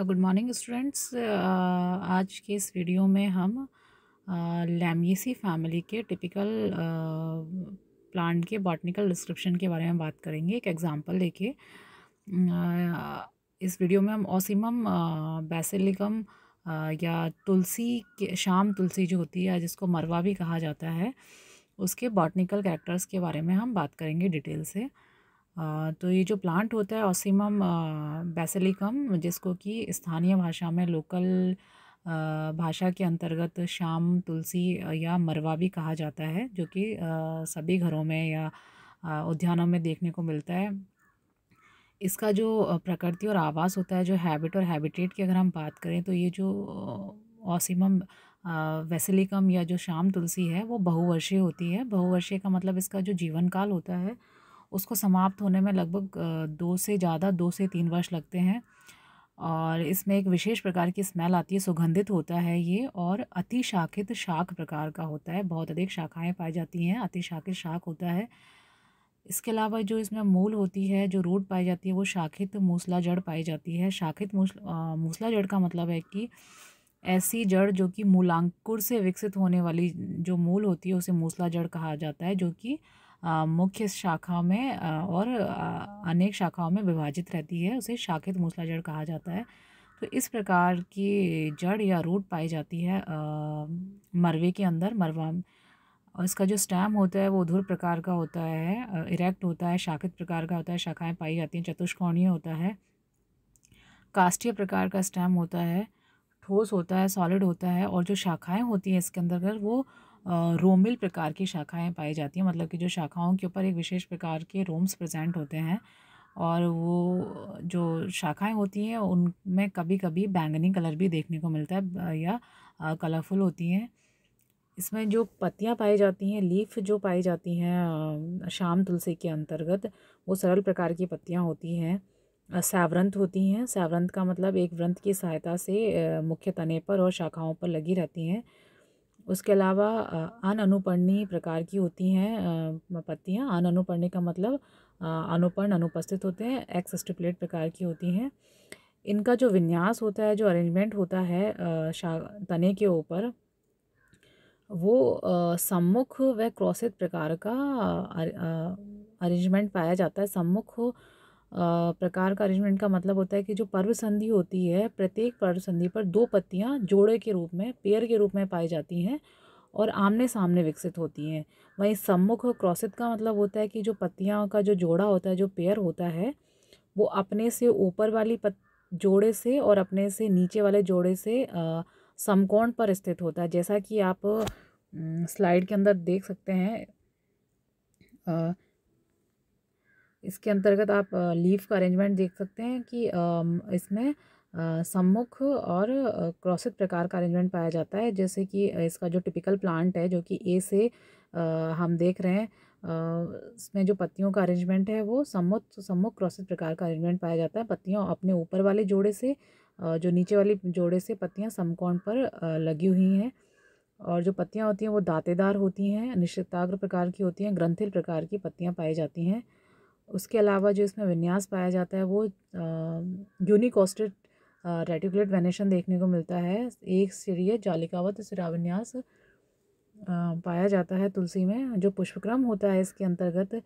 good morning students आज के इस वीडियो में हम लेमियसी फैमिली के टिपिकल प्लांट के बॉटनिकल डिस्क्रिप्शन के बारे में बात करेंगे एक एग्ज़ाम्पल लेके इस वीडियो में हम ओसिमम बेसिलिकम या तुलसी शाम तुलसी जो होती है जिसको मरवा भी कहा जाता है उसके बॉटनिकल कैरेक्टर्स के बारे में हम बात करेंगे डिटेल से तो ये जो प्लांट होता है ओसीमम बेसिलिकम जिसको कि स्थानीय भाषा में लोकल भाषा के अंतर्गत शाम तुलसी या मरवा भी कहा जाता है जो कि सभी घरों में या उद्यानों में देखने को मिलता है इसका जो प्रकृति और आवास होता है जो हैबिट और हैबिटेट की अगर हम बात करें तो ये जो ऑसिमम वेसिलिकम या जो शाम तुलसी है वो बहुवर्षीय होती है बहुवर्षीय का मतलब इसका जो जीवन काल होता है उसको समाप्त होने में लगभग दो से ज़्यादा दो से तीन वर्ष लगते हैं और इसमें एक विशेष प्रकार की स्मेल आती है सुगंधित होता है ये और अति शाखित शाख प्रकार का होता है बहुत अधिक शाखाएं पाई जाती हैं अति शाखित शाख होता है इसके अलावा जो इसमें मूल होती है जो रूट पाई जाती है वो शाखित मूसला जड़ पाई जाती है शाखित मूसला मूसला जड़ का मतलब है कि ऐसी जड़ जो कि मूलांकुर से विकसित होने वाली जो मूल होती है उसे मूसला जड़ कहा जाता है जो कि मुख्य शाखाओं में और अनेक शाखाओं में विभाजित रहती है उसे शाखित मूसला जड़ कहा जाता है तो इस प्रकार की जड़ या रूट पाई जाती है मरवे के अंदर मरवा और इसका जो स्टैम होता है वो धुर प्रकार का होता है इरेक्ट होता है शाखित प्रकार का होता है शाखाएं पाई जाती हैं चतुष्कोणीय होता है कास्टीय प्रकार का स्टैम होता है ठोस होता है सॉलिड होता है और जो शाखाएं होती हैं इसके अंदर वो रोमिल प्रकार की शाखाएं पाई जाती हैं मतलब कि जो शाखाओं के ऊपर एक विशेष प्रकार के रोम्स प्रेजेंट होते हैं और वो जो शाखाएं होती हैं उनमें कभी कभी बैंगनी कलर भी देखने को मिलता है या कलरफुल होती हैं इसमें जो पत्तियां पाई जाती हैं लीफ जो पाई जाती हैं शाम तुलसी के अंतर्गत वो सरल प्रकार की पत्तियाँ होती हैं सैवरंत होती हैं सैवरंत का मतलब एक व्रंथ की सहायता से मुख्य तने पर और शाखाओं पर लगी रहती हैं उसके अलावा अन अनुपर्णी प्रकार की होती हैं पत्तियाँ अन अनुपर्णी का मतलब अनुपर्ण अनुपस्थित होते हैं एक्स स्टिपलेट प्रकार की होती हैं इनका जो विन्यास होता है जो अरेंजमेंट होता है शा तने के ऊपर वो सम्मुख व क्रॉसित प्रकार का अरेंजमेंट पाया जाता है सम्मुख प्रकार का अरेंजमेंट का मतलब होता है कि जो पर्व संधि होती है प्रत्येक पर्व संधि पर दो पत्तियाँ जोड़े के रूप में पेयर के रूप में पाई जाती हैं और आमने सामने विकसित होती हैं वहीं सम्मुख और क्रॉसित का मतलब होता है कि जो पत्तियाँ का जो जोड़ा होता है जो पेयर होता है वो अपने से ऊपर वाली पत जोड़े से और अपने से नीचे वाले जोड़े से समकोण पर स्थित होता है जैसा कि आप स्लाइड के अंदर देख सकते हैं इसके अंतर्गत आप लीफ का अरेंजमेंट देख सकते हैं कि इसमें सम्मुख और क्रॉसित प्रकार का अरेंजमेंट पाया जाता है जैसे कि इसका जो टिपिकल प्लांट है जो कि ए से हम देख रहे हैं इसमें जो पत्तियों का अरेंजमेंट है वो सम्मुख सम्मुख क्रॉसित प्रकार का अरेंजमेंट पाया जाता है पत्तियों अपने ऊपर वाले जोड़े से जो नीचे वाली जोड़े से पत्तियाँ समकोण पर लगी हुई हैं और जो पत्तियाँ होती हैं वो दातेदार होती हैं निश्चिताग्र प्रकार की होती हैं ग्रंथिल प्रकार की पत्तियाँ पाई जाती हैं उसके अलावा जो इसमें विन्यास पाया जाता है वो यूनिकॉस्टेड रेटिकुलेट वेनेशन देखने को मिलता है एक है जालिकावत सिराविन्यास पाया जाता है तुलसी में जो पुष्पक्रम होता है इसके अंतर्गत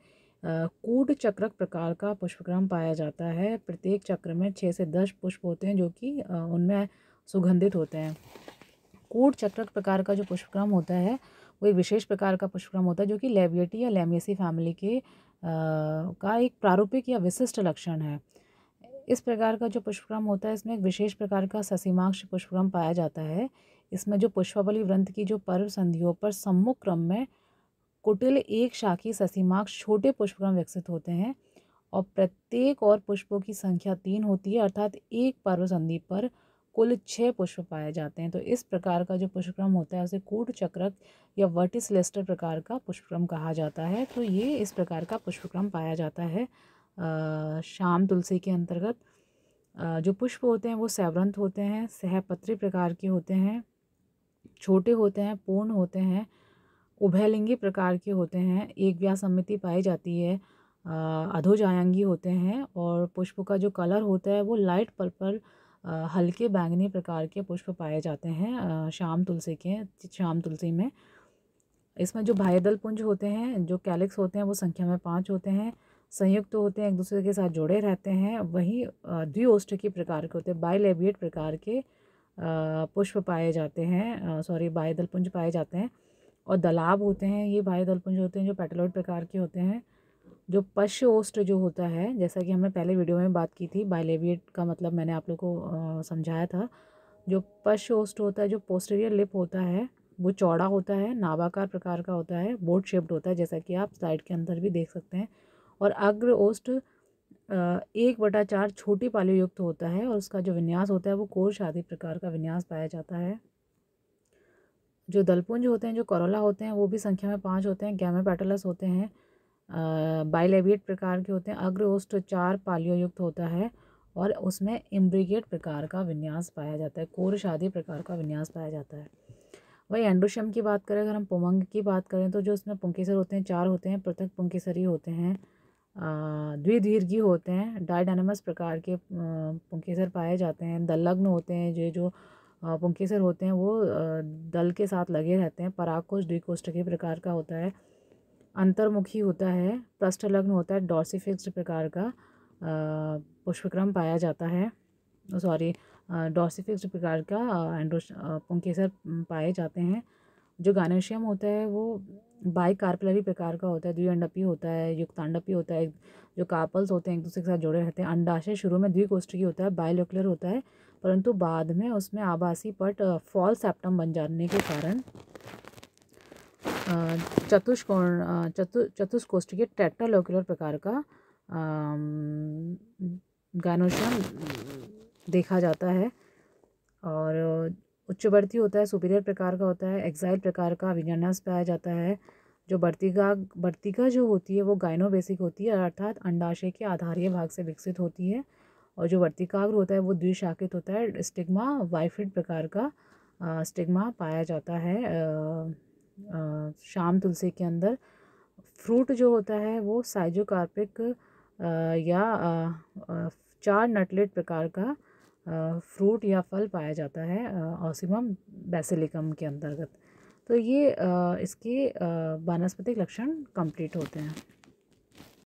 कूट चक्रक प्रकार का पुष्पक्रम पाया जाता है प्रत्येक चक्र में छः से दस पुष्प होते हैं जो कि उनमें सुगंधित होते हैं कूट चक्रक प्रकार का जो पुष्पक्रम होता है वो एक विशेष प्रकार का पुष्पक्रम होता है जो कि लेबियटी या लेमियसी फैमिली के का एक प्रारूपिक या विशिष्ट लक्षण है इस प्रकार का जो पुष्पक्रम होता है इसमें एक विशेष प्रकार का ससीमाक्ष पुष्पक्रम पाया जाता है इसमें जो पुष्पावली व्रंथ की जो पर्व संधियों पर सम्मुख क्रम में कुटिल एक शाखी ससीमाक्ष छोटे पुष्पक्रम विकसित होते हैं और प्रत्येक और पुष्पों की संख्या तीन होती है अर्थात एक पर्व संधि पर कुल छः पुष्प पाए जाते हैं तो इस प्रकार का जो पुष्पक्रम होता है उसे कूट चक्रक या वर्टिस लेस्टर प्रकार का पुष्पक्रम कहा जाता है तो ये इस प्रकार का पुष्पक्रम पाया जाता है शाम तुलसी के अंतर्गत जो पुष्प होते हैं वो सैवरंत होते हैं सहपत्री प्रकार के होते हैं छोटे होते हैं पूर्ण होते हैं उभयलिंगी प्रकार के होते हैं एक व्यास समिति पाई जाती है अधोजायांगी होते हैं और पुष्प का जो कलर होता है वो लाइट पर्पल -पर हल्के बैंगनी प्रकार के पुष्प पाए जाते हैं शाम तुलसी के शाम तुलसी में इसमें जो भाईदल पुंज होते हैं जो कैलिक्स होते हैं वो संख्या में पाँच होते हैं संयुक्त तो होते हैं एक दूसरे के साथ जुड़े रहते हैं वहीं द्विओष्ठ के प्रकार के होते हैं बायलेबियट प्रकार के पुष्प पाए जाते हैं सॉरी बायदलपुंज पुंज पाए जाते हैं और दलाब होते हैं ये बायदलपुंज पुंज होते हैं जो पेटलोइड प्रकार के होते हैं जो पश्य ओस्ट जो होता है जैसा कि हमने पहले वीडियो में बात की थी बाइलेविएट का मतलब मैंने आप लोग को समझाया था जो पश्य ओस्ट होता है जो पोस्टेरियर लिप होता है वो चौड़ा होता है नाभाकार प्रकार का होता है बोट शेप्ड होता है जैसा कि आप स्लाइड के अंदर भी देख सकते हैं और अग्र ओस्ट एक बटा चार छोटी पाली युक्त होता है और उसका जो विन्यास होता है वो कोर आदि प्रकार का विन्यास पाया जाता है जो दलपुंज होते हैं जो करोला होते हैं वो भी संख्या में पाँच होते हैं पैटलस होते हैं बाइलेविएट प्रकार के होते हैं अग्रओष्ठ चार पालियों युक्त होता है और उसमें इम्ब्रिगेट प्रकार का विन्यास पाया जाता है कोरश आदि प्रकार का विन्यास पाया जाता है वही एंडोशम की बात करें अगर हम पुमंग की बात करें तो जो उसमें पुंकेसर होते हैं चार होते हैं पृथक पुंकेसरी होते हैं द्विदीर्घी होते हैं डायडानमस प्रकार के पुंकेसर पाए जाते हैं दलग्न होते हैं जो जो पुंकेसर होते हैं वो दल के साथ लगे रहते हैं पराकोष द्विकोष्ठ के प्रकार का होता है अंतर्मुखी होता है पृष्ठलग्न होता है डॉर्सीफिक्स्ड प्रकार का पुष्पक्रम पाया जाता है सॉरी डॉर्सीफिक्स्ड प्रकार का एंड्रोश पुंकेसर पाए जाते हैं जो गानेशियम होता है वो बाई कार्पलरी प्रकार का होता है द्विअंडपी होता है युक्तांडपी होता है जो कापल्स होते हैं एक दूसरे के साथ जुड़े रहते हैं अंडाशय शुरू में द्विकोष्ठकी होता है बायोलोकुलर होता है परंतु बाद में उसमें आभासी पट फॉल सेप्टम बन जाने के कारण चतुष्कोण चतु चतुष्कोष्ठ के टेट्रालोकुलर प्रकार का गायनोशन देखा जाता है और उच्चवर्ती होता है सुपीरियर प्रकार का होता है एक्साइल प्रकार का विजनस पाया जाता है जो बर्तिका बर्तिका जो होती है वो गायनो बेसिक होती है अर्थात अंडाशय के आधारीय भाग से विकसित होती है और जो वर्तिकाग्र होता है वो द्विशाखित होता है स्टिग्मा वाइफिड प्रकार का स्टिग्मा पाया जाता है शाम तुलसी के अंदर फ्रूट जो होता है वो साइजोकार्पिक या चार नटलेट प्रकार का फ्रूट या फल पाया जाता है ऑसिमम बेसिलिकम के अंतर्गत तो ये इसके वनस्पतिक लक्षण कंप्लीट होते हैं